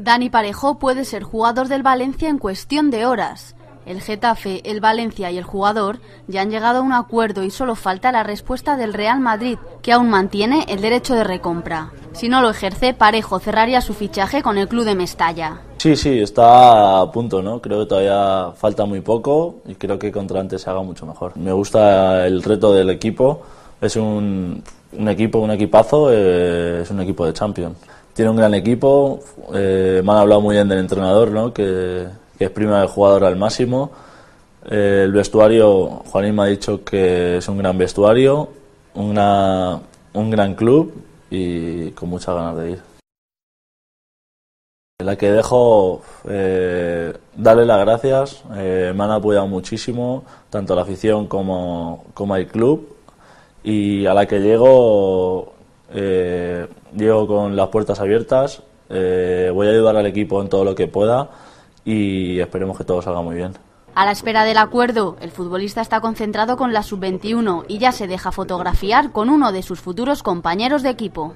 Dani Parejo puede ser jugador del Valencia en cuestión de horas. El Getafe, el Valencia y el jugador ya han llegado a un acuerdo y solo falta la respuesta del Real Madrid, que aún mantiene el derecho de recompra. Si no lo ejerce, Parejo cerraría su fichaje con el club de Mestalla. Sí, sí, está a punto, ¿no? Creo que todavía falta muy poco y creo que contra antes se haga mucho mejor. Me gusta el reto del equipo. Es un, un equipo, un equipazo, eh, es un equipo de Champions. Tiene un gran equipo, eh, me han hablado muy bien del entrenador, que, es prima del jugador al máximo. Eh, el vestuario, Juanín me ha dicho que es un gran vestuario, un gran club y con muchas ganas de ir. La que dejo, darle las gracias, me han apoyado muchísimo, tanto la afición como, como el club, y a la que llego, eh, llego con las puertas abiertas, eh, voy a ayudar al equipo en todo lo que pueda y esperemos que todo salga muy bien. A la espera del acuerdo, el futbolista está concentrado con la sub-21 y ya se deja fotografiar con uno de sus futuros compañeros de equipo.